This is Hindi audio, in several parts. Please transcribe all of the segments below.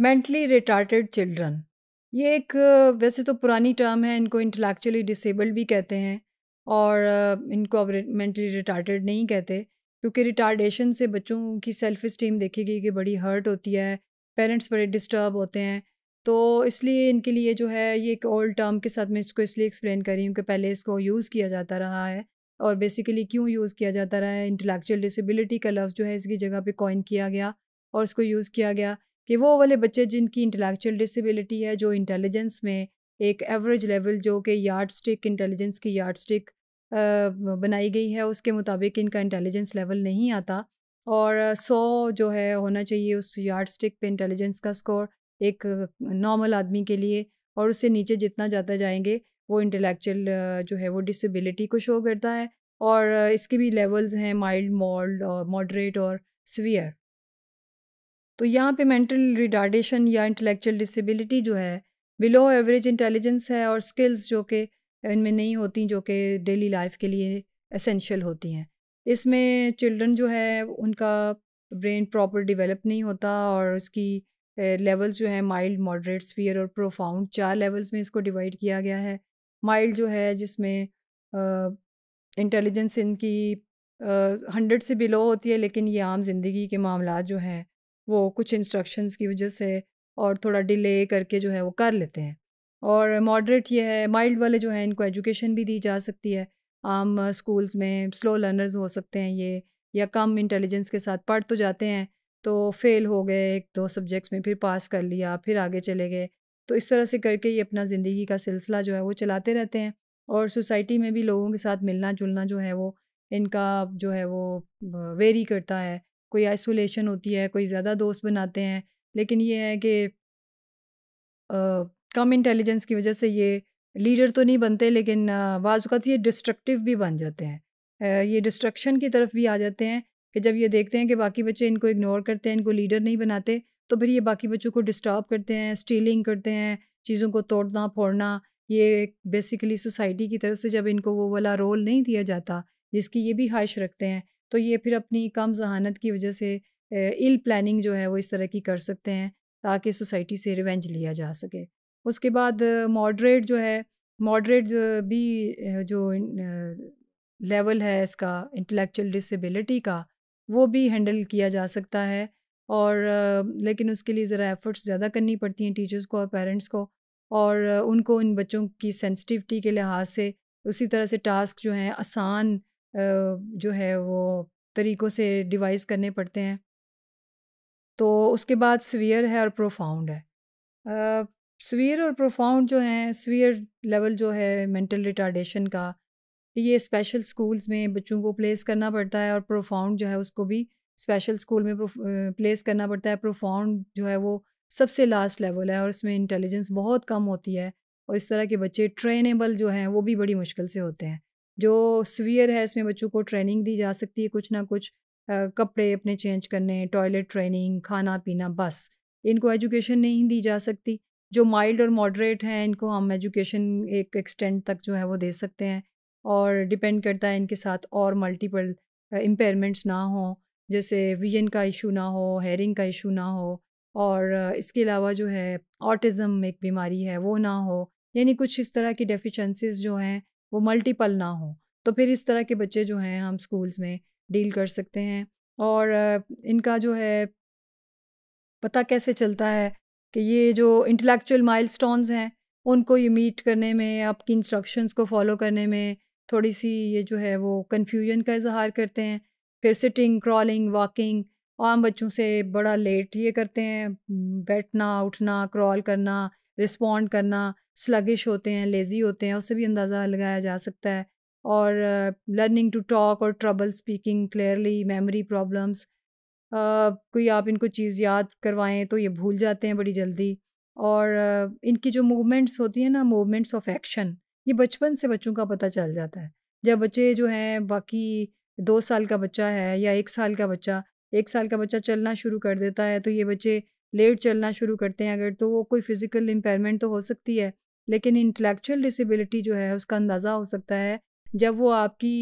मेंटली रिटार्टेड चिल्ड्रन ये एक वैसे तो पुरानी टर्म है इनको इंटेलेक्चुअली डिसेबल्ड भी कहते हैं और इनको अब मेंटली रिटार्टेड नहीं कहते क्योंकि रिटार्डेशन से बच्चों की सेल्फ़ इस्टीम देखी गई कि बड़ी हर्ट होती है पेरेंट्स बड़े डिस्टर्ब होते हैं तो इसलिए इनके लिए जो है ये एक ओल्ड टर्म के साथ मैं इसको इसलिए एक्सप्लेन कर रही हूँ कि पहले इसको यूज़ किया जाता रहा है और बेसिकली क्यों यूज़ किया जाता रहा है इंटेलेक्चुअल डिसेबिलिटी का लफ्ज़ जो है इसकी जगह पे कॉइन किया गया और उसको यूज़ किया गया कि वो वाले बच्चे जिनकी इंटेलेक्चुअल डिसेबिलिटी है जो इंटेलिजेंस में एक एवरेज लेवल जो कि यार्ड स्टिक इंटेलिजेंस की यार्ड स्टिक बनाई गई है उसके मुताबिक इनका इंटेलिजेंस लेवल नहीं आता और सौ जो है होना चाहिए उस यार्ड स्टिक पर इंटेलिजेंस का स्कोर एक नॉर्मल आदमी के लिए और उससे नीचे जितना जाता जाएंगे वो इंटेलेक्चुअल जो है वो डिसेबिलिटी को शो करता है और इसके भी लेवल्स हैं माइल्ड मॉल्ड और मॉडरेट और सवियर तो यहाँ पे मेंटल रिटार्डेशन या इंटेलेक्चुअल डिसेबिलिटी जो है बिलो एवरेज इंटेलिजेंस है और स्किल्स जो कि इनमें नहीं होती जो कि डेली लाइफ के लिए एसेंशियल होती हैं इसमें चिल्ड्रन जो है उनका ब्रेन प्रॉपर डेवलप नहीं होता और उसकी लेवल्स जो है माइल्ड मॉडरेट स्फीयर और प्रोफाउंड चार लेवल्स में इसको डिवाइड किया गया है माइल्ड जो है जिसमें इंटेलिजेंस इनकी हंड्रेड से बिलो होती है लेकिन ये आम जिंदगी के मामला जो हैं वो कुछ इंस्ट्रक्शंस की वजह से और थोड़ा डिले करके जो है वो कर लेते हैं और मॉडरेट ये है माइल्ड वाले जो हैं इनको एजुकेशन भी दी जा सकती है आम स्कूल्स में स्लो लर्नर्स हो सकते हैं ये या कम इंटेलिजेंस के साथ पढ़ तो जाते हैं तो फेल हो गए एक दो सब्जेक्ट्स में फिर पास कर लिया फिर आगे चले गए तो इस तरह से करके ये अपना ज़िंदगी का सिलसिला जो है वो चलाते रहते हैं और सोसाइटी में भी लोगों के साथ मिलना जुलना जो है वो इनका जो है वो वेरी करता है कोई आइसोलेशन होती है कोई ज़्यादा दोस्त बनाते हैं लेकिन ये है कि कम इंटेलिजेंस की वजह से ये लीडर तो नहीं बनते लेकिन बाज़ात तो ये डिस्ट्रक्टिव भी बन जाते हैं ये डिस्ट्रक्शन की तरफ भी आ जाते हैं कि जब ये देखते हैं कि बाकी बच्चे इनको इग्नोर करते हैं इनको लीडर नहीं बनाते तो फिर ये बाकी बच्चों को डिस्टर्ब करते हैं स्टीलिंग करते हैं चीज़ों को तोड़ना फोड़ना ये बेसिकली सोसाइटी की तरफ से जब इनको वो वाला रोल नहीं दिया जाता जिसकी ये भी ख्वाहिश रखते हैं तो ये फिर अपनी कम जहानत की वजह से इल प्लानिंग जो है वो इस तरह की कर सकते हैं ताकि सोसाइटी से रिवेंज लिया जा सके उसके बाद मॉडरेट जो है मॉडरेट भी जो लेवल है इसका इंटेलेक्चुअल डिसेबिलिटी का वो भी हैंडल किया जा सकता है और लेकिन उसके लिए ज़रा एफ़र्ट्स ज़्यादा करनी पड़ती हैं टीचर्स को और पेरेंट्स को और उनको इन बच्चों की सेंसिटिविटी के लिहाज से उसी तरह से टास्क जो हैं आसान जो है वो तरीक़ों से डिवाइस करने पड़ते हैं तो उसके बाद स्वीयर है और प्रोफाउंड है सवियर और प्रोफाउंड जो हैं स्वीयर लेवल जो है मेंटल रिटार्डेशन का ये स्पेशल स्कूल्स में बच्चों को प्लेस करना पड़ता है और प्रोफाउंड जो है उसको भी स्पेशल स्कूल में प्लेस करना पड़ता है प्रोफाउंड जो है वो सबसे लास्ट लेवल है और उसमें इंटेलिजेंस बहुत कम होती है और इस तरह के बच्चे ट्रेनेबल जो हैं वो भी बड़ी मुश्किल से होते हैं जो सवियर है इसमें बच्चों को ट्रेनिंग दी जा सकती है कुछ ना कुछ आ, कपड़े अपने चेंज करने टॉयलेट ट्रेनिंग खाना पीना बस इनको एजुकेशन नहीं दी जा सकती जो माइल्ड और मॉडरेट हैं इनको हम एजुकेशन एक एक्सटेंड तक जो है वो दे सकते हैं और डिपेंड करता है इनके साथ और मल्टीपल इम्पेयरमेंट्स ना हों जैसे वीएन का इशू ना हो हेयरिंग का इशू ना हो और इसके अलावा जो है ऑटिज़म एक बीमारी है वो ना हो यानी कुछ इस तरह की डेफिशेंसीज जो हैं वो मल्टीपल ना हो तो फिर इस तरह के बच्चे जो हैं हम स्कूल्स में डील कर सकते हैं और इनका जो है पता कैसे चलता है कि ये जो इंटेलेक्चुअल माइलस्टोन्स हैं उनको ये मीट करने में आपकी इंस्ट्रक्शंस को फॉलो करने में थोड़ी सी ये जो है वो कन्फ्यूजन का इजहार करते हैं फिर सिटिंग क्रॉलिंग वॉकिंग आम बच्चों से बड़ा लेट ये करते हैं बैठना उठना क्रॉल करना रिस्पॉन्ड करना स्लगिश होते हैं लेज़ी होते हैं उससे भी अंदाज़ा लगाया जा सकता है और लर्निंग टू टॉक और trouble speaking clearly memory problems कोई आप इनको चीज़ याद करवाएं तो ये भूल जाते हैं बड़ी जल्दी और uh, इनकी जो मूवमेंट्स होती हैं ना मूवमेंट्स ऑफ एक्शन ये बचपन से बच्चों का पता चल जाता है जब बच्चे जो हैं बाकी दो साल का बच्चा है या एक साल का बच्चा एक साल का बच्चा चलना शुरू कर देता है तो ये बच्चे लेट चलना शुरू करते हैं अगर तो वो कोई फिज़िकल इम्पेयरमेंट तो हो सकती है लेकिन इंटेलेक्चुअल डिसेबिलिटी जो है उसका अंदाज़ा हो सकता है जब वो आपकी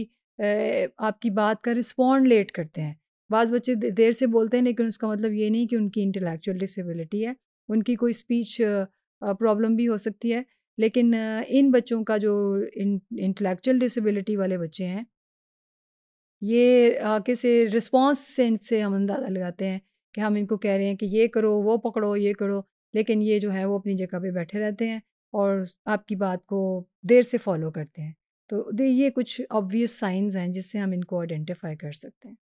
आपकी बात का रिस्पॉन्ड लेट करते हैं बाज़ बच्चे देर से बोलते हैं लेकिन उसका मतलब ये नहीं कि उनकी इंटेलेक्चुअल डिसेबिलिटी है उनकी कोई स्पीच प्रॉब्लम भी हो सकती है लेकिन इन बच्चों का जो इंटेलेक्चुअल डिसेबिलिटी वाले बच्चे हैं ये आके से रिस्पॉन्स से इनसे हम अंदाज़ा लगाते हैं कि हम इनको कह रहे हैं कि ये करो वो पकड़ो ये करो लेकिन ये जो है वो अपनी जगह पे बैठे रहते हैं और आपकी बात को देर से फॉलो करते हैं तो ये कुछ ऑब्वियस साइंस हैं जिससे हम इनको आइडेंटिफाई कर सकते हैं